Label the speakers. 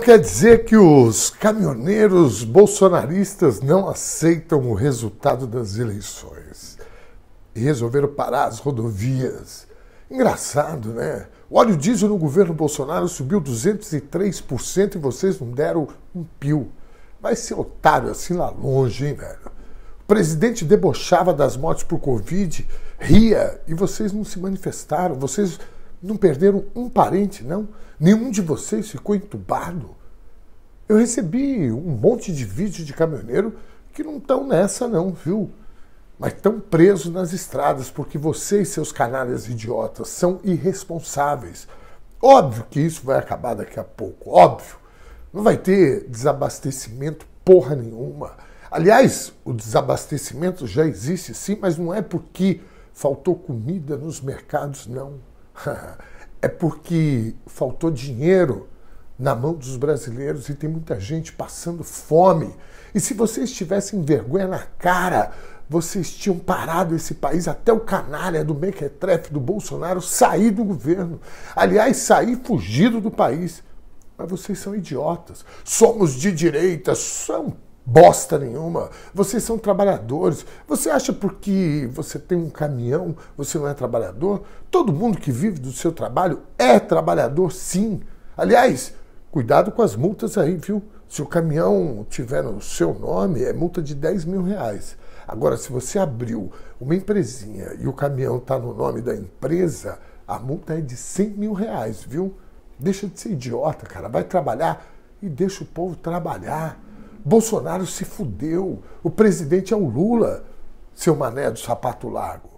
Speaker 1: Quer dizer que os caminhoneiros bolsonaristas não aceitam o resultado das eleições e resolveram parar as rodovias. Engraçado, né? O óleo diesel no governo Bolsonaro subiu 203% e vocês não deram um pio. Vai ser otário assim lá longe, hein, velho? O presidente debochava das mortes por Covid, ria e vocês não se manifestaram. Vocês não perderam um parente, não? Nenhum de vocês ficou entubado? Eu recebi um monte de vídeo de caminhoneiro que não estão nessa, não, viu? Mas estão presos nas estradas porque vocês, seus canalhas idiotas, são irresponsáveis. Óbvio que isso vai acabar daqui a pouco, óbvio. Não vai ter desabastecimento porra nenhuma. Aliás, o desabastecimento já existe sim, mas não é porque faltou comida nos mercados, não. é porque faltou dinheiro na mão dos brasileiros e tem muita gente passando fome. E se vocês tivessem vergonha na cara, vocês tinham parado esse país até o canalha do mequetrefe do Bolsonaro sair do governo. Aliás, sair fugido do país. Mas vocês são idiotas. Somos de direita, são bosta nenhuma. Vocês são trabalhadores. Você acha porque você tem um caminhão, você não é trabalhador? Todo mundo que vive do seu trabalho é trabalhador, sim. Aliás, cuidado com as multas aí, viu? Se o caminhão tiver no seu nome, é multa de 10 mil reais. Agora, se você abriu uma empresinha e o caminhão está no nome da empresa, a multa é de 100 mil reais, viu? Deixa de ser idiota, cara. Vai trabalhar e deixa o povo trabalhar. Bolsonaro se fudeu. O presidente é o Lula, seu mané do sapato largo.